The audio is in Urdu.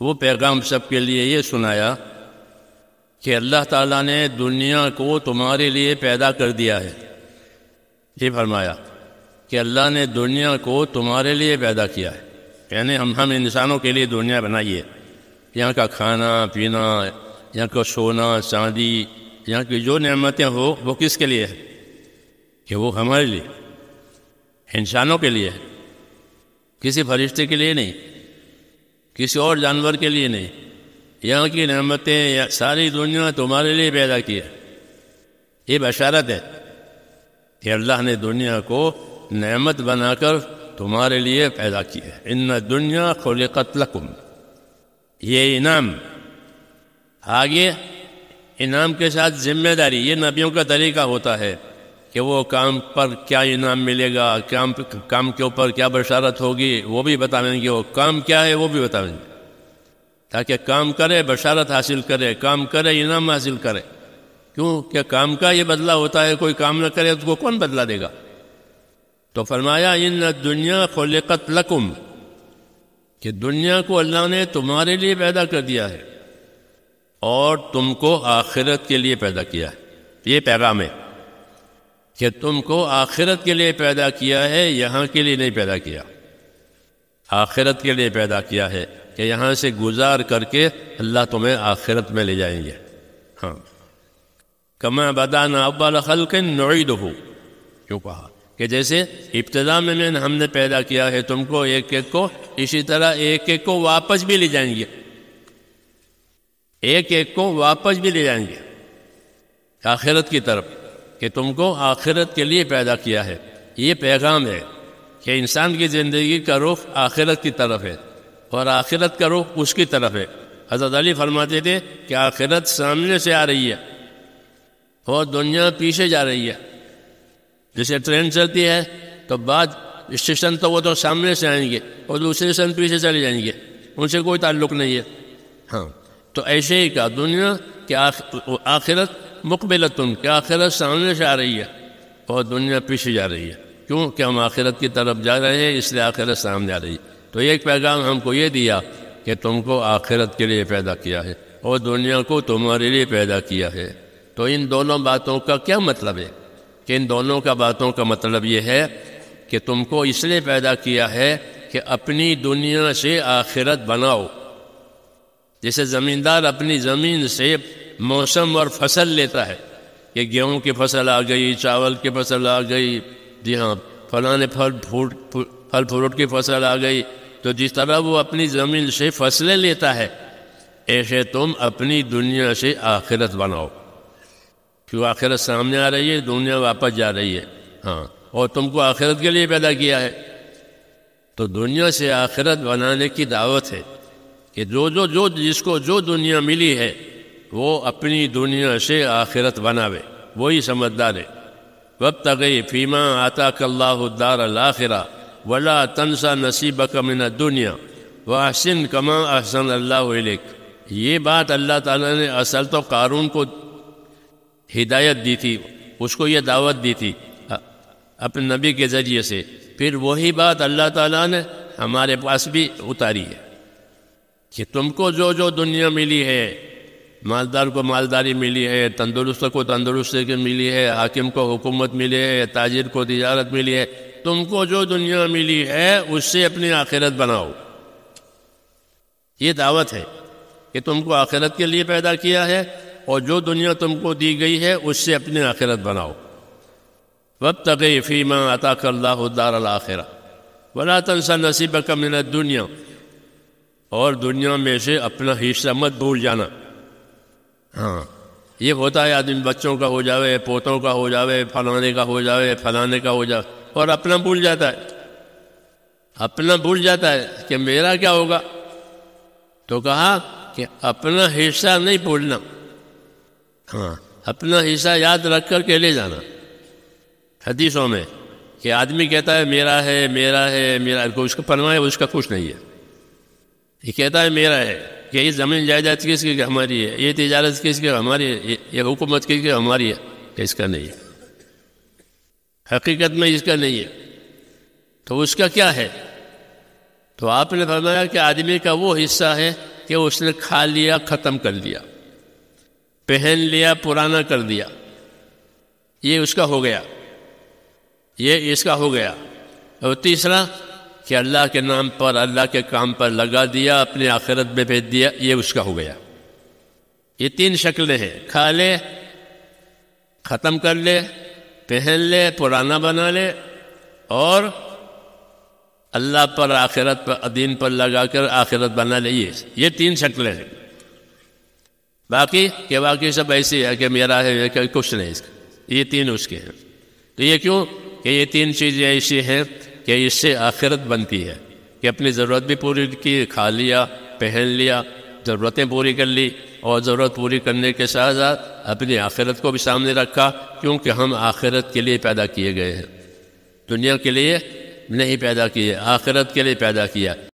وہ پیغام سب کے لیے یہ سنایا کہ اللہ تعالیٰ نے دنیا کو تمہارے لیے پیدا کر دیا ہے یہ فرمایا کہ اللہ نے دنیا کو تمہارے لیے پیدا کیا ہے یعنی ہم ہم انسانوں کے لیے دنیا بنائی ہے یہاں کا کھانا پینا یہاں کا سونا چاندی یہاں کی جو نعمتیں ہو وہ کس کے لیے ہے کہ وہ ہمارے لیے انسانوں کے لیے ہے کسی فرشتے کے لیے نہیں کسی اور جانور کے لیے نہیں یہاں کی نعمتیں یا ساری دنیا تمہارے لیے پیدا کی ہے یہ بشارت ہے کہ اللہ نے دنیا کو نعمت بنا کر تمہارے لیے پیدا کی ہے ان دنیا خلقت قتل کم یہ انعام آگے انعام کے ساتھ ذمہ داری یہ نبیوں کا طریقہ ہوتا ہے کہ وہ کام پر کیا انعام ملے گا کام کام کے اوپر کیا بشارت ہوگی وہ بھی بتا دیں گے وہ کام کیا ہے وہ بھی بتائیں گے تاکہ کام کرے بشارت حاصل کرے کام کرے انعام حاصل کرے کیوں کہ کام کا یہ بدلہ ہوتا ہے کوئی کام نہ کرے تو کو کون بدلہ دے گا تو فرمایا ان دنیا کو لقت کہ دنیا کو اللہ نے تمہارے لیے پیدا کر دیا ہے اور تم کو آخرت کے لیے پیدا کیا ہے یہ پیغام ہے کہ تم کو آخرت کے لیے پیدا کیا ہے یہاں کے لیے نہیں پیدا کیا آخرت کے لیے پیدا کیا ہے کہ یہاں سے گزار کر کے اللہ تمہیں آخرت میں لے جائیں گے ہاں کما ابا الخل کے نوئی ہو کیوں کہا کہ جیسے ابتدا میں ہم نے پیدا کیا ہے تم کو ایک ایک کو اسی طرح ایک ایک کو واپس بھی لے جائیں گے ایک ایک کو واپس بھی لے جائیں گے آخرت کی طرف کہ تم کو آخرت کے لیے پیدا کیا ہے یہ پیغام ہے کہ انسان کی زندگی کا رخ آخرت کی طرف ہے اور آخرت کا رخ اس کی طرف ہے حضرت علی فرماتے تھے کہ آخرت سامنے سے آ رہی ہے اور دنیا پیچھے جا رہی ہے جیسے ٹرین چلتی ہے تو بعد اسٹیشن تو وہ تو سامنے سے آئیں گے اور دوسرے سن پیچھے چلے جائیں گے ان سے کوئی تعلق نہیں ہے ہاں تو ایسے ہی کہا دنیا کہ آخرت مقبلت ان کے آخرت سامنے سے آ رہی ہے اور دنیا پیچھے جا رہی ہے کیوں کہ ہم آخرت کی طرف جا رہے ہیں اس لیے آخرت سامنے آ رہی ہے تو ایک پیغام ہم کو یہ دیا کہ تم کو آخرت کے لیے پیدا کیا ہے اور دنیا کو تمہارے لیے پیدا کیا ہے تو ان دونوں باتوں کا کیا مطلب ہے کہ ان دونوں کا باتوں کا مطلب یہ ہے کہ تم کو اس لیے پیدا کیا ہے کہ اپنی دنیا سے آخرت بناؤ جیسے زمیندار اپنی زمین سے موسم اور فصل لیتا ہے کہ گیہوں کی فصل آ گئی چاول کی فصل آ گئی جی ہاں فلاں پھل پھوٹ پھل فروٹ کی فصل آ گئی تو جس طرح وہ اپنی زمین سے فصلیں لیتا ہے ایسے تم اپنی دنیا سے آخرت بناؤ کیوں آخرت سامنے آ رہی ہے دنیا واپس جا رہی ہے ہاں اور تم کو آخرت کے لیے پیدا کیا ہے تو دنیا سے آخرت بنانے کی دعوت ہے کہ جو جو جو جس کو جو دنیا ملی ہے وہ اپنی دنیا سے آخرت بناوے وہی سمجھدار ہے وب تگئی فیما آتا اللہ دار الآخرہ ولا تنسا نصیب کمن دنیا و احسن کما احسن اللہ علیک یہ بات اللہ تعالیٰ نے اصل تو قارون کو ہدایت دی تھی اس کو یہ دعوت دی تھی اپنے نبی کے ذریعے سے پھر وہی بات اللہ تعالیٰ نے ہمارے پاس بھی اتاری ہے کہ تم کو جو جو دنیا ملی ہے مالدار کو مالداری ملی ہے تندرست کو تندرست ملی ہے حاکم کو حکومت ملی ہے تاجر کو تجارت ملی ہے تم کو جو دنیا ملی ہے اس سے اپنی آخرت بناؤ یہ دعوت ہے کہ تم کو آخرت کے لیے پیدا کیا ہے اور جو دنیا تم کو دی گئی ہے اس سے اپنی آخرت بناؤ وب تغی فیما عطا کر اللہ دار الآخرہ ولا تنسا نصیب کا من دنیا اور دنیا میں سے اپنا حصہ مت بھول جانا ہاں یہ ہوتا ہے آدمی بچوں کا ہو جاوے پوتوں کا ہو جاوے فلانے کا ہو جاوے فلانے کا ہو جاوے اور اپنا بھول جاتا ہے اپنا بھول جاتا ہے کہ میرا کیا ہوگا تو کہا کہ اپنا حصہ نہیں بھولنا ہاں اپنا حصہ یاد رکھ کر کے لے جانا حدیثوں میں کہ آدمی کہتا ہے میرا ہے میرا ہے میرا اس کو ہے اس کا کچھ نہیں ہے یہ کہتا ہے میرا ہے کہ یہ زمین جائیداد کس کی ہماری ہے یہ تجارت کس کی ہماری ہے یہ حکومت کس کی ہماری ہے کہ اس کا نہیں ہے حقیقت میں اس کا نہیں ہے تو اس کا کیا ہے تو آپ نے فرمایا کہ آدمی کا وہ حصہ ہے کہ اس نے کھا لیا ختم کر دیا پہن لیا پرانا کر دیا یہ اس کا ہو گیا یہ اس کا ہو گیا اور تیسرا کہ اللہ کے نام پر اللہ کے کام پر لگا دیا اپنے آخرت میں بھیج دیا یہ اس کا ہو گیا یہ تین شکلیں ہیں کھا لے ختم کر لے پہن لے پرانا بنا لے اور اللہ پر آخرت پر دین پر لگا کر آخرت بنا لے یہ تین شکلیں ہیں باقی کہ باقی سب ایسے ہے کہ میرا ہے کہ کچھ نہیں اس کا یہ تین اس کے ہیں تو یہ کیوں کہ یہ تین چیزیں ایسی ہیں کہ اس سے آخرت بنتی ہے کہ اپنی ضرورت بھی پوری کی کھا لیا پہن لیا ضرورتیں پوری کر لی اور ضرورت پوری کرنے کے ساتھ ساتھ اپنی آخرت کو بھی سامنے رکھا کیونکہ ہم آخرت کے لیے پیدا کیے گئے ہیں دنیا کے لیے نہیں پیدا کیے آخرت کے لیے پیدا کیا